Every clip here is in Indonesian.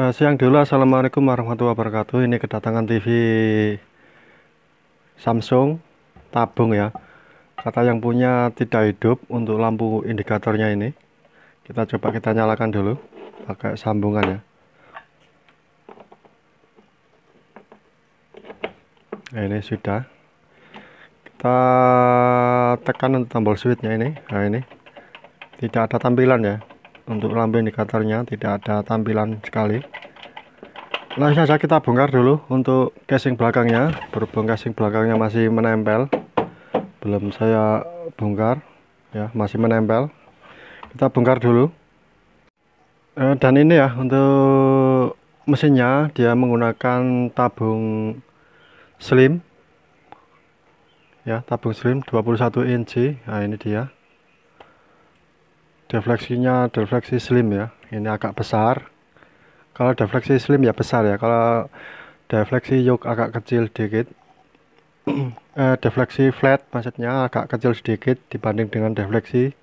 Eh, siang dulu Assalamualaikum warahmatullahi wabarakatuh ini kedatangan TV Samsung tabung ya kata yang punya tidak hidup untuk lampu indikatornya ini kita coba kita nyalakan dulu pakai sambungan ya nah, ini sudah kita tekan untuk tombol switchnya ini nah ini tidak ada tampilan ya untuk lampu indikatornya tidak ada tampilan sekali langsung saja kita bongkar dulu untuk casing belakangnya berhubung casing belakangnya masih menempel belum saya bongkar ya masih menempel kita bongkar dulu eh, dan ini ya untuk mesinnya dia menggunakan tabung slim ya tabung slim 21 inci nah ini dia defleksinya defleksi slim ya ini agak besar kalau defleksi slim ya besar ya kalau defleksi yoke agak kecil sedikit. eh, defleksi flat maksudnya agak kecil sedikit dibanding dengan defleksi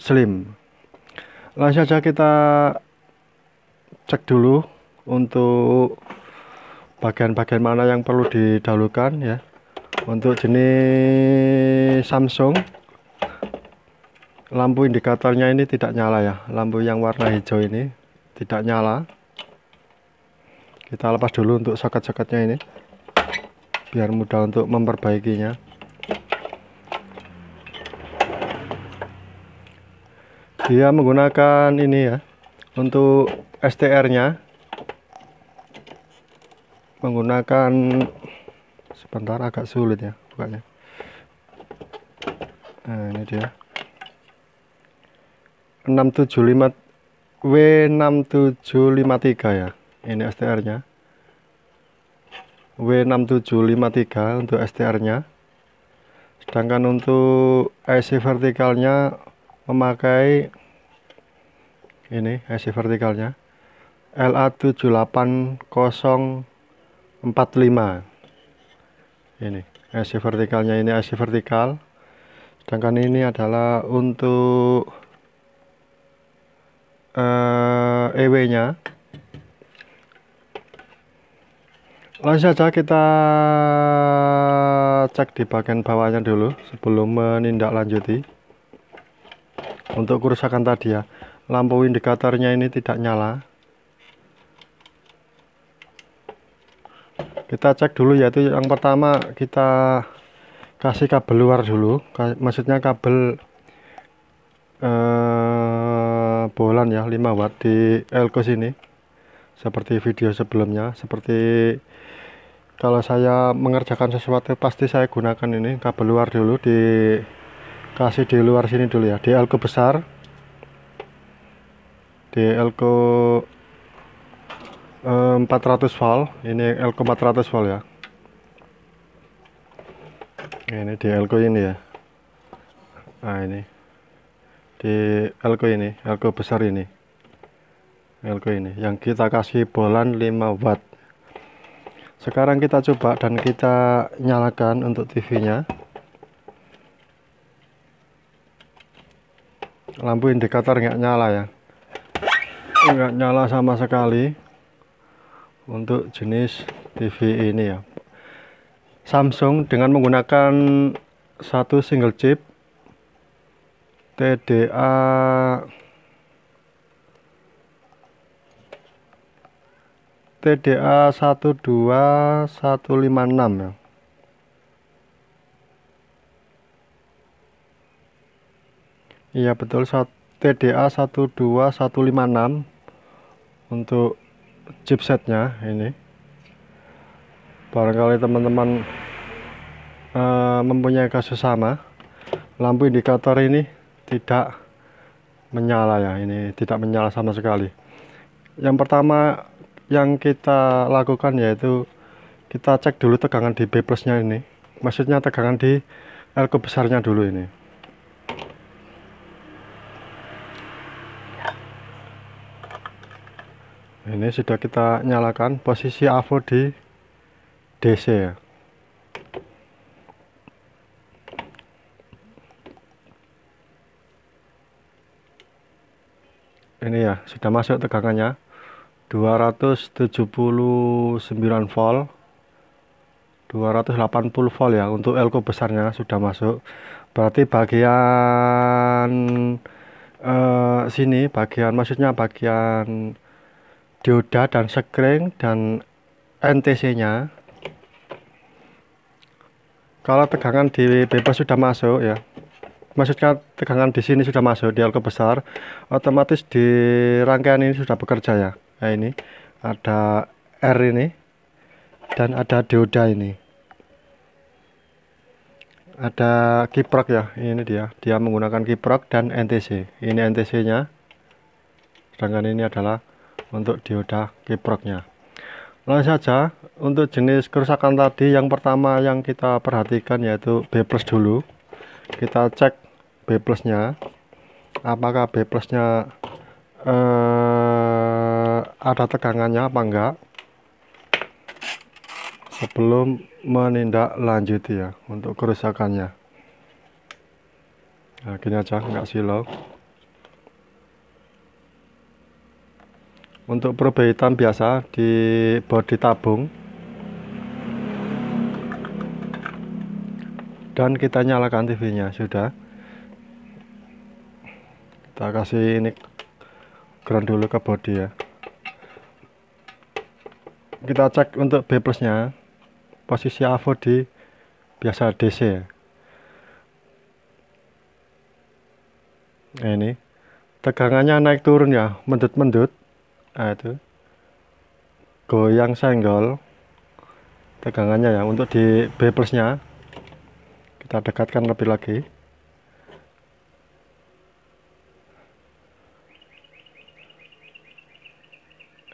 slim langsung saja kita cek dulu untuk bagian-bagian mana yang perlu didahulukan ya untuk jenis Samsung lampu indikatornya ini tidak nyala ya lampu yang warna hijau ini tidak nyala kita lepas dulu untuk soket-soketnya ini biar mudah untuk memperbaikinya dia menggunakan ini ya untuk STR nya menggunakan sebentar agak sulit ya bukannya nah ini dia 675 W6753 ya ini STR nya W6753 untuk STR nya sedangkan untuk IC vertikalnya memakai ini IC vertikalnya LA78045 ini IC vertikalnya ini IC vertikal sedangkan ini adalah untuk uh, eh, EW-nya. Langsung saja kita cek di bagian bawahnya dulu sebelum menindaklanjuti. Untuk kerusakan tadi ya, lampu indikatornya ini tidak nyala. Kita cek dulu yaitu yang pertama kita kasih kabel luar dulu, maksudnya kabel eh, bolan ya 5 watt di elko sini seperti video sebelumnya seperti kalau saya mengerjakan sesuatu pasti saya gunakan ini kabel luar dulu di kasih di luar sini dulu ya di elko besar di elko eh, empat 400 volt ini elko 400 volt ya ini di elko ini ya nah ini di elko ini elko besar ini elko ini yang kita kasih bolan 5 watt sekarang kita coba dan kita nyalakan untuk TV nya lampu indikator nggak nyala ya nggak nyala sama sekali untuk jenis TV ini ya Samsung dengan menggunakan satu single chip TDA TDA satu satu dua 12156 ya Iya betul TDA satu satu dua 12156 untuk chipsetnya ini barangkali teman-teman uh, mempunyai kasus sama lampu indikator ini tidak menyala ya ini tidak menyala sama sekali yang pertama yang kita lakukan yaitu kita cek dulu tegangan di B plusnya ini maksudnya tegangan di elko besarnya dulu ini ini sudah kita nyalakan posisi AVO di DC ya ini ya sudah masuk tegangannya 279 volt 280 volt ya untuk elko besarnya sudah masuk berarti bagian eh, sini bagian maksudnya bagian dioda dan sekring dan NTC nya kalau tegangan di bebas sudah masuk ya maksudnya tegangan di sini sudah masuk di alko besar otomatis di rangkaian ini sudah bekerja ya nah ini ada R ini dan ada dioda ini ada kiprok ya ini dia dia menggunakan kiprok dan NTC ini NTC nya sedangkan ini adalah untuk dioda kiproknya langsung saja untuk jenis kerusakan tadi yang pertama yang kita perhatikan yaitu B plus dulu kita cek B plusnya apakah B plusnya eh, ada tegangannya apa enggak sebelum menindaklanjuti ya untuk kerusakannya nah gini aja enggak silau untuk perbaikan biasa di bodi tabung dan kita nyalakan TV nya sudah kita kasih ini ground dulu ke body ya kita cek untuk B plusnya posisi AVO di biasa DC ya nah ini tegangannya naik turun ya mendut-mendut nah itu goyang senggol tegangannya ya untuk di B plusnya kita dekatkan lebih lagi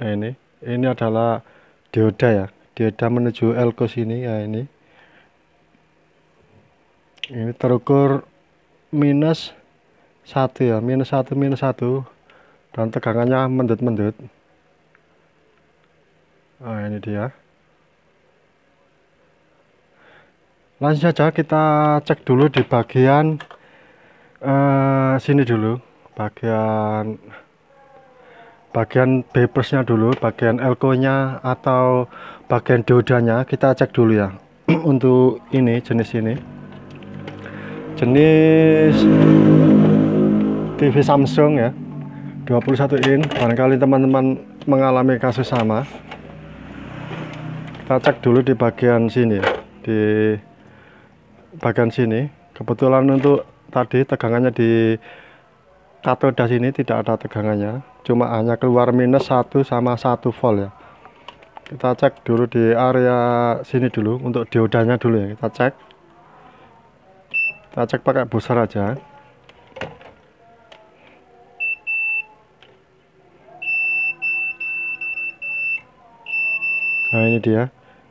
nah, ini ini adalah dioda ya dioda menuju elko sini ya ini ini terukur minus satu ya minus satu minus satu dan tegangannya mendut-mendut nah ini dia langsung saja kita cek dulu di bagian eh, sini dulu bagian bagian bepersnya dulu bagian elko nya atau bagian diodanya kita cek dulu ya untuk ini jenis ini jenis TV Samsung ya 21 in barangkali teman-teman mengalami kasus sama kita cek dulu di bagian sini di bagian sini kebetulan untuk tadi tegangannya di katoda sini tidak ada tegangannya cuma hanya keluar minus 1 sama 1 volt ya kita cek dulu di area sini dulu untuk diodanya dulu ya kita cek kita cek pakai busar aja nah ini dia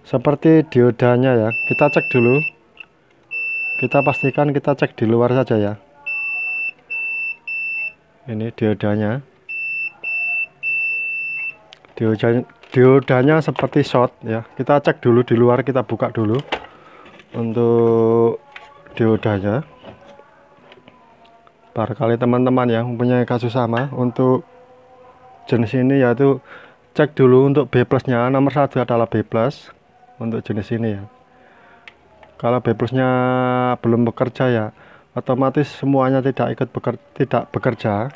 seperti diodanya ya kita cek dulu kita pastikan kita cek di luar saja ya ini diodanya diodanya, diodanya seperti short ya kita cek dulu di luar kita buka dulu untuk diodanya barangkali teman-teman ya mempunyai kasus sama untuk jenis ini yaitu cek dulu untuk B plusnya nomor satu adalah B plus untuk jenis ini ya kalau B plusnya belum bekerja ya otomatis semuanya tidak ikut beker, tidak bekerja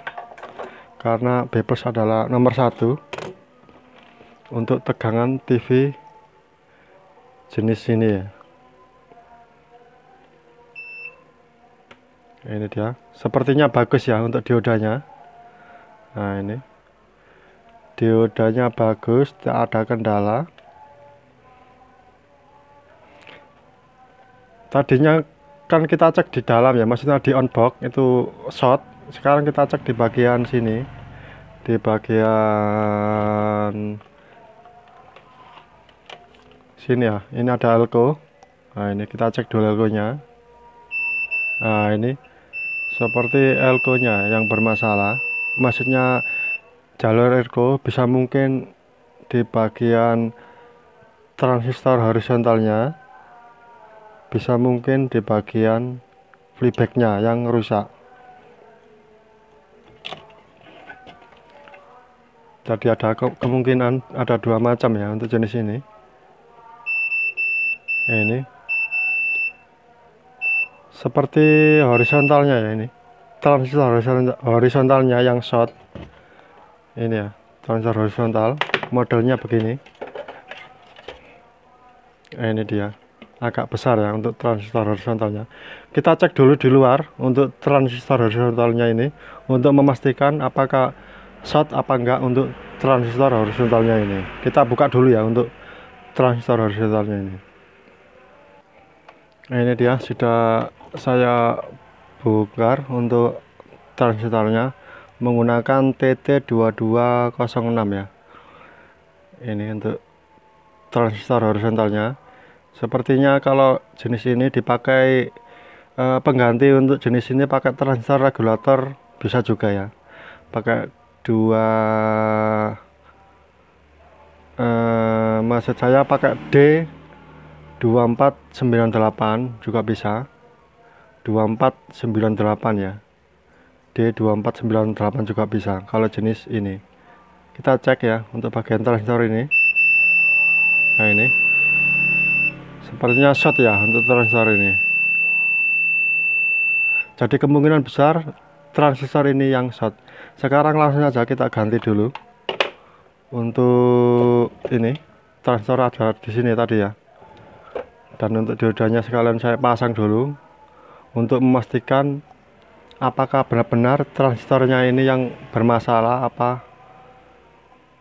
karena B plus adalah nomor satu untuk tegangan TV jenis ini ya ini dia sepertinya bagus ya untuk diodanya nah ini diodanya bagus tidak ada kendala tadinya kan kita cek di dalam ya maksudnya di on box itu short sekarang kita cek di bagian sini di bagian sini ya ini ada elko nah ini kita cek dulu elkonya. nah ini seperti elkonya yang bermasalah maksudnya jalur elko bisa mungkin di bagian transistor horizontalnya bisa mungkin di bagian flyback-nya yang rusak jadi ada kemungkinan ada dua macam ya untuk jenis ini ini seperti horizontalnya ya ini transistor horizontalnya yang short ini ya transistor horizontal modelnya begini ini dia agak besar ya untuk transistor horizontalnya kita cek dulu di luar untuk transistor horizontalnya ini untuk memastikan apakah short apa enggak untuk transistor horizontalnya ini kita buka dulu ya untuk transistor horizontalnya ini Nah, ini dia sudah saya buka untuk transistornya menggunakan TT2206 ya. Ini untuk transistor horizontalnya. Sepertinya kalau jenis ini dipakai e, pengganti untuk jenis ini pakai transistor regulator bisa juga ya. Pakai dua e, maksud saya pakai D 2498 juga bisa 2498 ya D2498 juga bisa kalau jenis ini kita cek ya untuk bagian transistor ini nah ini sepertinya short ya untuk transistor ini jadi kemungkinan besar transistor ini yang short sekarang langsung saja kita ganti dulu untuk ini transistor ada di sini tadi ya dan untuk diodanya sekalian saya pasang dulu untuk memastikan apakah benar-benar transistornya ini yang bermasalah apa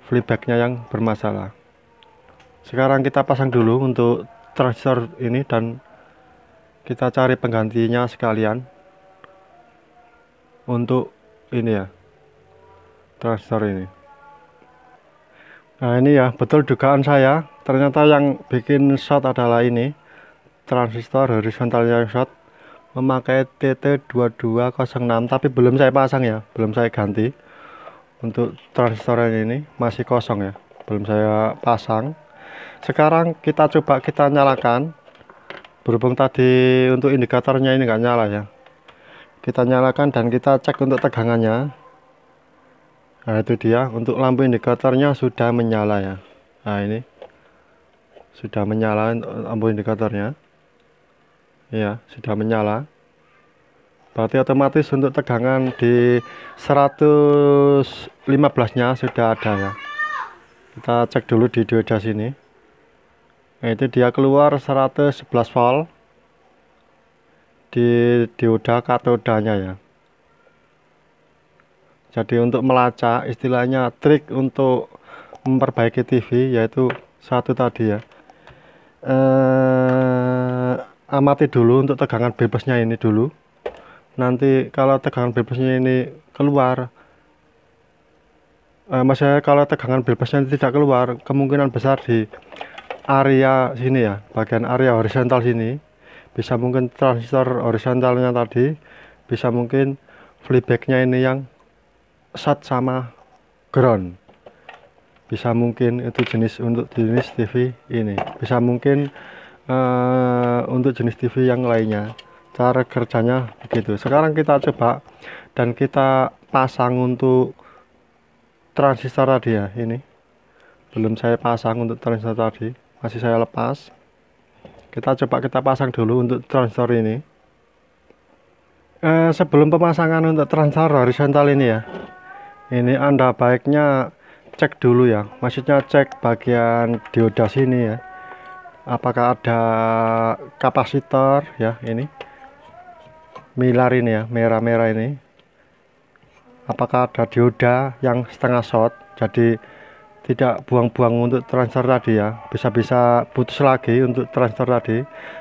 flybacknya yang bermasalah sekarang kita pasang dulu untuk transistor ini dan kita cari penggantinya sekalian untuk ini ya transistor ini nah ini ya betul dugaan saya ternyata yang bikin shot adalah ini transistor horizontal short, memakai TT2206 tapi belum saya pasang ya belum saya ganti untuk transistor ini masih kosong ya belum saya pasang sekarang kita coba kita nyalakan berhubung tadi untuk indikatornya ini nggak nyala ya kita nyalakan dan kita cek untuk tegangannya nah itu dia untuk lampu indikatornya sudah menyala ya nah ini sudah menyala lampu indikatornya ya sudah menyala berarti otomatis untuk tegangan di 115 nya sudah ada ya kita cek dulu di dioda sini nah, itu dia keluar 111 volt di dioda katodanya ya jadi untuk melacak istilahnya trik untuk memperbaiki TV yaitu satu tadi ya eh amati dulu untuk tegangan bebasnya ini dulu nanti kalau tegangan bebasnya ini keluar eh, maksudnya kalau tegangan bebasnya tidak keluar kemungkinan besar di area sini ya bagian area horizontal sini bisa mungkin transistor horizontalnya tadi bisa mungkin flybacknya ini yang sat sama ground bisa mungkin itu jenis untuk jenis TV ini bisa mungkin uh, untuk jenis TV yang lainnya cara kerjanya begitu sekarang kita coba dan kita pasang untuk transistor tadi ya ini belum saya pasang untuk transistor tadi masih saya lepas kita coba kita pasang dulu untuk transistor ini eh, sebelum pemasangan untuk transistor horizontal ini ya ini anda baiknya cek dulu ya maksudnya cek bagian dioda sini ya apakah ada kapasitor ya ini milar ini ya merah-merah ini apakah ada dioda yang setengah short jadi tidak buang-buang untuk transfer tadi ya bisa-bisa putus lagi untuk transfer tadi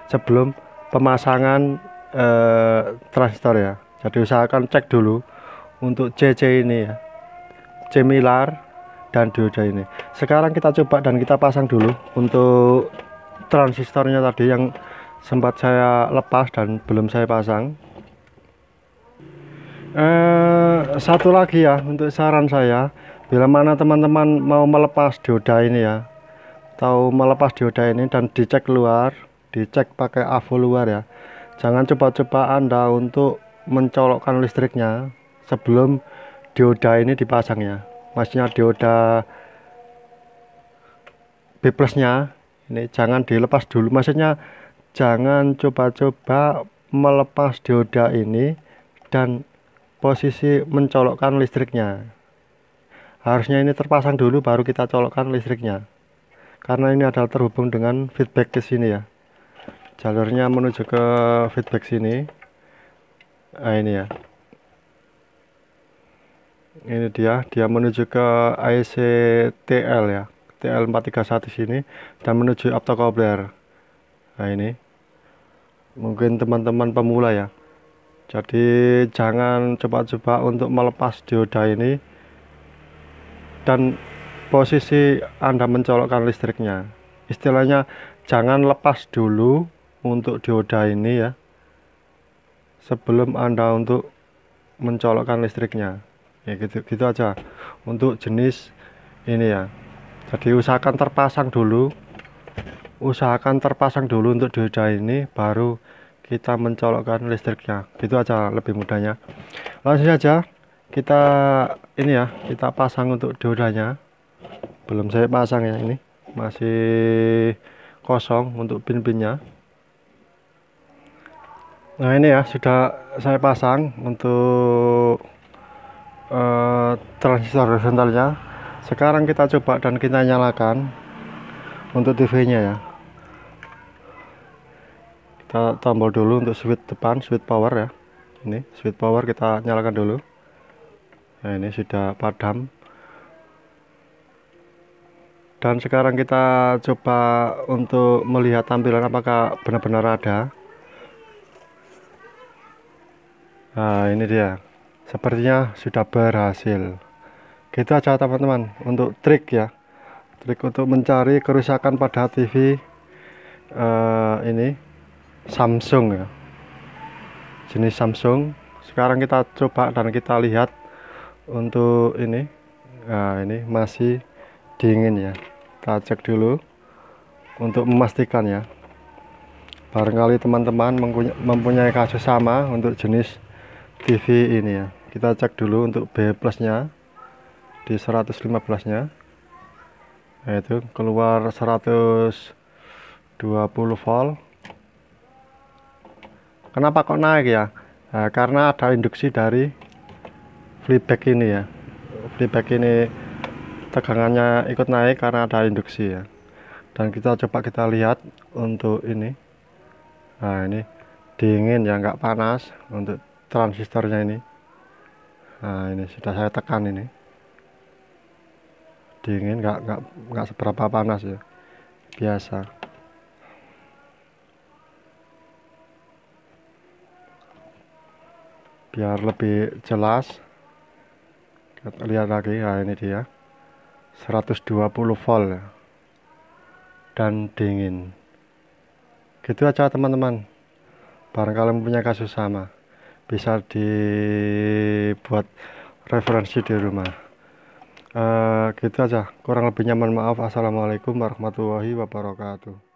sebelum pemasangan eh, transfer ya jadi usahakan cek dulu untuk CC ini ya C milar dan dioda ini sekarang kita coba dan kita pasang dulu untuk transistornya tadi yang sempat saya lepas dan belum saya pasang eh, satu lagi ya untuk saran saya bila mana teman-teman mau melepas dioda ini ya atau melepas dioda ini dan dicek luar dicek pakai avo luar ya jangan coba-coba anda untuk mencolokkan listriknya sebelum dioda ini dipasang ya maksudnya dioda B plusnya ini jangan dilepas dulu maksudnya jangan coba-coba melepas dioda ini dan posisi mencolokkan listriknya harusnya ini terpasang dulu baru kita colokkan listriknya karena ini adalah terhubung dengan feedback ke sini ya jalurnya menuju ke feedback sini nah ini ya ini dia dia menuju ke ICTL ya TL431 sini dan menuju optokobler nah ini mungkin teman-teman pemula ya jadi jangan coba-coba untuk melepas dioda ini dan posisi Anda mencolokkan listriknya istilahnya jangan lepas dulu untuk dioda ini ya sebelum Anda untuk mencolokkan listriknya ya gitu gitu aja untuk jenis ini ya jadi usahakan terpasang dulu usahakan terpasang dulu untuk dioda ini baru kita mencolokkan listriknya itu aja lebih mudahnya langsung saja kita ini ya kita pasang untuk diodanya belum saya pasang ya ini masih kosong untuk pin-pinnya nah ini ya sudah saya pasang untuk uh, transistor horizontalnya sekarang kita coba dan kita nyalakan untuk TV nya ya kita tombol dulu untuk switch depan switch power ya ini switch power kita nyalakan dulu nah ini sudah padam dan sekarang kita coba untuk melihat tampilan apakah benar-benar ada nah ini dia sepertinya sudah berhasil gitu aja teman-teman untuk trik ya trik untuk mencari kerusakan pada TV uh, eh, ini Samsung ya jenis Samsung sekarang kita coba dan kita lihat untuk ini nah ini masih dingin ya kita cek dulu untuk memastikan ya barangkali teman-teman mempunyai kasus sama untuk jenis TV ini ya kita cek dulu untuk B plusnya di 115 nya nah, itu keluar 120 volt kenapa kok naik ya nah, karena ada induksi dari flipback ini ya flipback ini tegangannya ikut naik karena ada induksi ya dan kita coba kita lihat untuk ini nah ini dingin ya nggak panas untuk transistornya ini nah ini sudah saya tekan ini dingin nggak nggak nggak seberapa panas ya biasa biar lebih jelas kita lihat lagi nah ini dia 120 volt ya. dan dingin gitu aja teman-teman barangkali mempunyai kasus sama bisa dibuat referensi di rumah uh, gitu aja kurang lebih nyaman maaf assalamualaikum warahmatullahi wabarakatuh